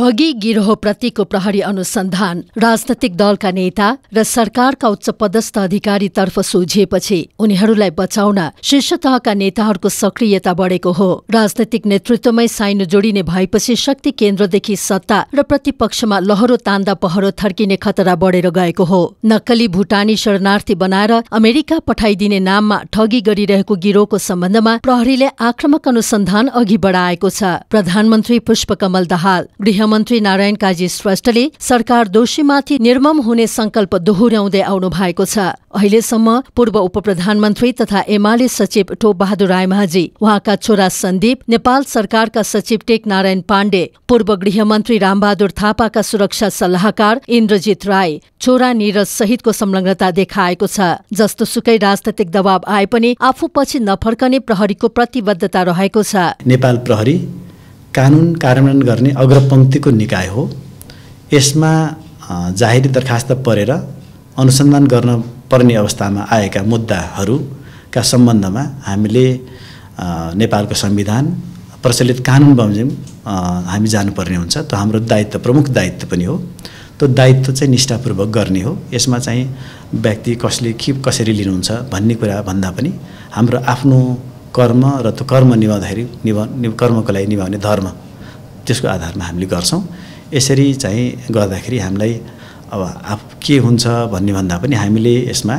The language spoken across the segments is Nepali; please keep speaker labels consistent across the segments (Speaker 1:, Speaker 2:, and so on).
Speaker 1: ठगी गिरोहप्रतिको प्रहरी अनुसन्धान राजनैतिक दलका नेता र सरकारका उच्च पदस्थ अधिकारीतर्फ सुझिएपछि उनीहरूलाई बचाउन शीर्ष तहका नेताहरूको सक्रियता बढेको हो राजनैतिक नेतृत्वमै साइनो जोडिने भएपछि शक्ति केन्द्रदेखि सत्ता र प्रतिपक्षमा लहरो तान्दा पहरो थर्किने खतरा बढेर गएको हो नक्कली भुटानी शरणार्थी बनाएर अमेरिका पठाइदिने नाममा ठगी गरिरहेको गिरोहको सम्बन्धमा प्रहरीले आक्रामक अनुसन्धान अघि बढाएको छ प्रधानमन्त्री पुष्पकमल दाहाल गृह मन्त्री नारायण काजी श्रेष्ठले सरकार दोषीमाथि निर्मम हुने संकल्प दोहोर्याउँदै आउनु भएको छ अहिलेसम्म पूर्व उप प्रधानमन्त्री तथा एमाले सचिव टोप बहादुर रायमाझी उहाँका छोरा सन्दीप नेपाल सरकारका सचिव टेक नारायण पाण्डे पूर्व गृहमन्त्री रामबहादुर थापाका सुरक्षा सल्लाहकार इन्द्रजित राई छोरा निरज सहितको संलग्नता देखाएको छ जस्तो सुकै राजनैतिक दबाव आए पनि आफू पछि नफर्कने प्रहरीको प्रतिबद्धता रहेको छ
Speaker 2: नेपाल प्रहरी कानुन कार्यान्वयन गर्ने अग्रपङ्क्तिको निकाय हो यसमा जाहेरी दरखास्त परेर अनुसन्धान गर्न पर्ने अवस्थामा आएका मुद्दाहरूका सम्बन्धमा हामीले नेपालको संविधान प्रचलित कानुन बमोजिम हामी जानुपर्ने हुन्छ त हाम्रो दायित्व प्रमुख दायित्व पनि हो त्यो दायित्व चाहिँ निष्ठापूर्वक गर्ने हो यसमा चाहिँ व्यक्ति कसले के कसरी लिनुहुन्छ भन्ने कुरा भन्दा पनि हाम्रो आफ्नो कर्म र त्यो कर्म निभाउँदाखेरि निभा कर्मको लागि निभाउने धर्म त्यसको आधारमा हामीले गर्छौँ यसरी चाहिँ गर्दाखेरि हामीलाई अब आफ के हुन्छ भन्ने भन्दा पनि हामीले यसमा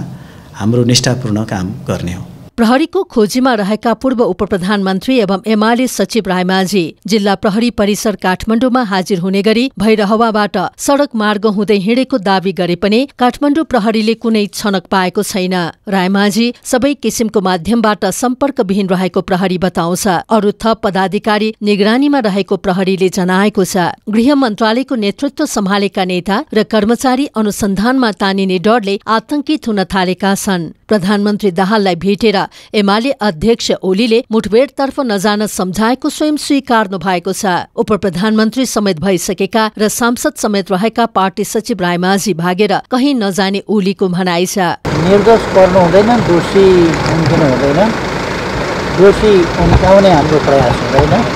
Speaker 2: हाम्रो निष्ठापूर्ण काम गर्ने हो
Speaker 1: प्रहरीको खोजीमा रहेका पूर्व उप प्रधानमन्त्री एवं एमाले सचिव रायमाझी जिल्ला प्रहरी परिसर काठमाडौँमा हाजिर हुने गरी भैरहवाबाट सड़क मार्ग हुँदै हिँडेको दावी गरे पनि काठमाडौँ प्रहरीले कुनै छनक पाएको छैन रायमाझी सबै किसिमको माध्यमबाट सम्पर्कविहीन रहेको प्रहरी बताउँछ अरू थप पदाधिकारी निगरानीमा रहेको प्रहरीले जनाएको छ गृह मन्त्रालयको नेतृत्व सम्हालेका नेता र कर्मचारी अनुसन्धानमा तानिने डरले आतंकित हुन थालेका छन् प्रधानमन्त्री दाहाललाई भेटेर एमाले अध्यक्ष ओलीले मुठभेडतर्फ नजान सम्झाएको स्वयं स्वीकार्नु भएको छ उप प्रधानमन्त्री समेत भइसकेका र सांसद समेत रहेका पार्टी सचिव रायमाझी भागेर कहीँ नजाने ओलीको भनाइ छ
Speaker 2: निर्दोष पर्नु हुँदैन दोषी हुँदैन दोषी उम्काउने हाम्रो प्रयास हुँदैन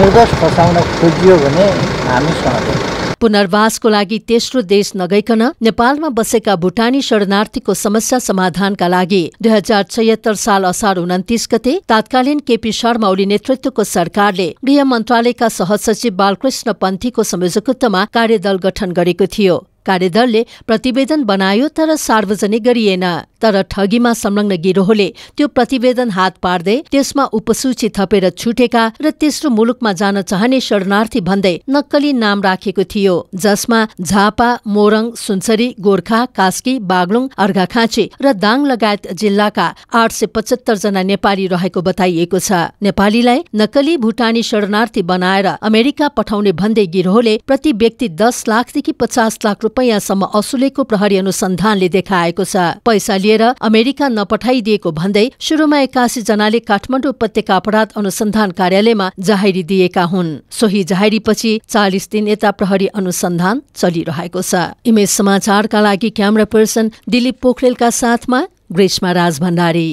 Speaker 2: निर्दोष फसाउन खोजियो भने हामी सहयोग
Speaker 1: पुनर्वासको लागि तेस्रो देश नगइकन नेपालमा बसेका भुटानी शरणार्थीको समस्या समाधानका लागि दुई हजार छयत्तर साल असार उन्तिस गते तात्कालीन केपी शर्मा ओली नेतृत्वको सरकारले गृह मन्त्रालयका सहसचिव बालकृष्ण पन्थीको संयोजकत्वमा कार्यदल गठन गरेको थियो कार्यदलले प्रतिवेदन बनायो तर सार्वजनिक गरिएन तर ठगीमा संलग्न गिरोहले त्यो प्रतिवेदन हात पार्दै त्यसमा उपसूची थपेर छुटेका र तेस्रो मुलुकमा जान चाहने शरणार्थी भन्दै नक्कली नाम राखेको थियो जसमा झापा मोरङ सुनसरी गोर्खा कास्की बागलुङ अर्घाखाँची र दाङ लगायत जिल्लाका आठ सय पचहत्तर जना नेपाली रहेको बताइएको छ नेपालीलाई नक्कली भुटानी शरणार्थी बनाएर अमेरिका पठाउने भन्दै गिरोहले प्रति व्यक्ति दस लाखदेखि पचास लाख रुपियाँसम्म असुलेको प्रहरी अनुसन्धानले देखाएको छ पैसा लिएर अमेरिका नपठाइदिएको भन्दै सुरुमा एक्कासी जनाले काठमाडौँ उपत्यका अपराध अनुसन्धान कार्यालयमा जाहेरी दिएका हुन् सोही जाहेरीपछि चालिस दिन यता प्रहरी अनुसन्धान चलिरहेको छ इमेज समाचारका लागि क्यामरा पर्सन दिलीप पोखरेलका साथमा ग्रीष्मा राज भण्डारी